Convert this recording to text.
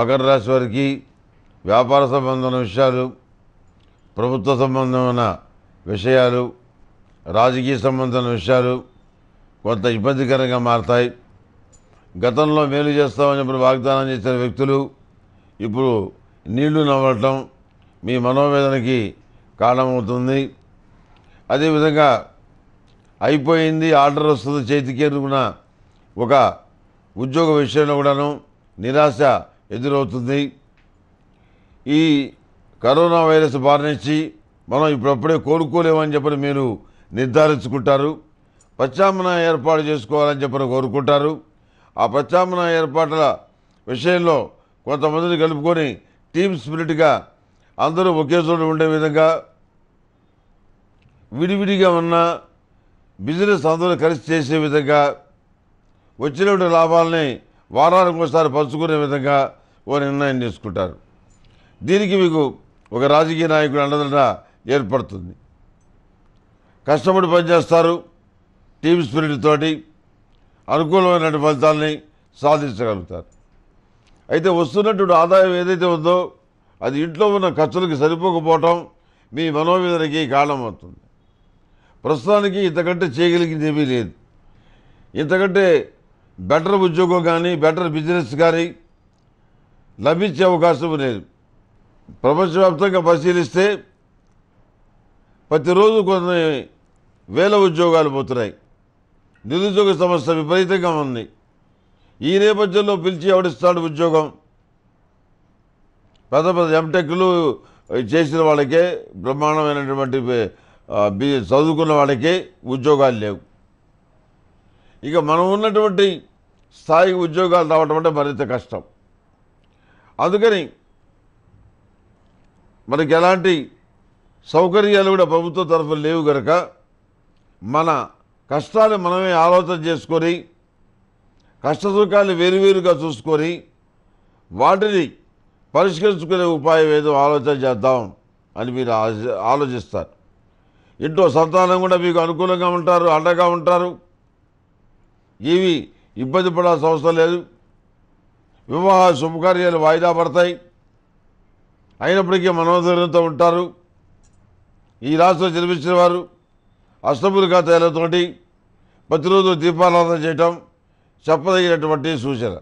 మకర రాశి వారికి వ్యాపార సంబంధమైన విషయాలు ప్రభుత్వ సంబంధమైన విషయాలు రాజకీయ సంబంధమైన విషయాలు కొంత ఇబ్బందికరంగా మారతాయి గతంలో మేలు చేస్తామని చెప్పి వాగ్దానం చేసిన వ్యక్తులు ఇప్పుడు నీళ్లు నవ్వటం మీ మనోవేదనకి కారణమవుతుంది అదేవిధంగా అయిపోయింది ఆర్డర్ వస్తుంది చేతికి ఒక ఉద్యోగ విషయంలో కూడాను నిరాశ ఎదురవుతుంది ఈ కరోనా వైరస్ బారి నుంచి మనం ఇప్పుడప్పుడే కోరుకోలేమని చెప్పని మీరు నిర్ధారించుకుంటారు ప్రత్యామ్నాయ ఏర్పాటు చేసుకోవాలని చెప్పని కోరుకుంటారు ఆ ప్రత్యామ్నాయ ఏర్పాట్ల విషయంలో కొంతమందిని కలుపుకొని టీమ్ స్పిరిట్గా అందరూ ఒకే చోట ఉండే విధంగా విడివిడిగా ఉన్న బిజినెస్ అందరూ కలిసి చేసే విధంగా వచ్చినటువంటి లాభాలని వారానికి ఒకసారి పంచుకునే విధంగా ఓ నిర్ణయం తీసుకుంటారు దీనికి మీకు ఒక రాజకీయ నాయకుడు అండదండ ఏర్పడుతుంది కష్టపడి పనిచేస్తారు టీమ్ స్పిరిట్ తోటి అనుకూలమైన ఫలితాలని సాధించగలుగుతారు అయితే వస్తున్నటువంటి ఆదాయం ఏదైతే ఉందో అది ఇంట్లో ఉన్న ఖర్చులకు సరిపోకపోవటం మీ మనోవేదనకి కారణమవుతుంది ప్రస్తుతానికి ఇంతకంటే చేయగలిగింది ఏమీ లేదు ఇంతకంటే బెటర్ ఉద్యోగం కానీ బెటర్ బిజినెస్ కానీ లభించే అవకాశం లేదు ప్రపంచవ్యాప్తంగా పరిశీలిస్తే ప్రతిరోజు కొన్ని వేల ఉద్యోగాలు పోతున్నాయి నిరుద్యోగ సమస్య విపరీతంగా ఉంది ఈ నేపథ్యంలో పిలిచి ఎవడిస్తాడు ఉద్యోగం పెద్ద పెద్ద ఎంటెక్లు చేసిన వాళ్ళకే బ్రహ్మాండమైనటువంటి చదువుకున్న వాళ్ళకి ఉద్యోగాలు లేవు ఇక మనం ఉన్నటువంటి స్థాయికి ఉద్యోగాలు రావటం అంటే మరింత కష్టం అందుకని మనకి ఎలాంటి సౌకర్యాలు కూడా ప్రభుత్వ తరఫున లేవు కనుక మన కష్టాలు మనమే ఆలోచన చేసుకొని కష్ట సుఖాన్ని వేరువేరుగా చూసుకొని వాటిని పరిష్కరించుకునే ఉపాయం ఏదో ఆలోచన చేద్దాం అని మీరు ఆలోచిస్తారు ఇంట్లో సంతానం కూడా మీకు అనుకూలంగా ఉంటారు అండగా ఉంటారు ఏవి ఇబ్బంది పడాల్సిన అవసరం లేదు వివాహ శుభకార్యాలు వాయిదా పడతాయి అయినప్పటికీ మనోధైర్యంతో ఉంటారు ఈ రాష్ట్రం జన్మించిన వారు అష్టములికా కాతాలతోటి ప్రతిరోజు దీపారాధన చేయటం చెప్పదగినటువంటి సూచన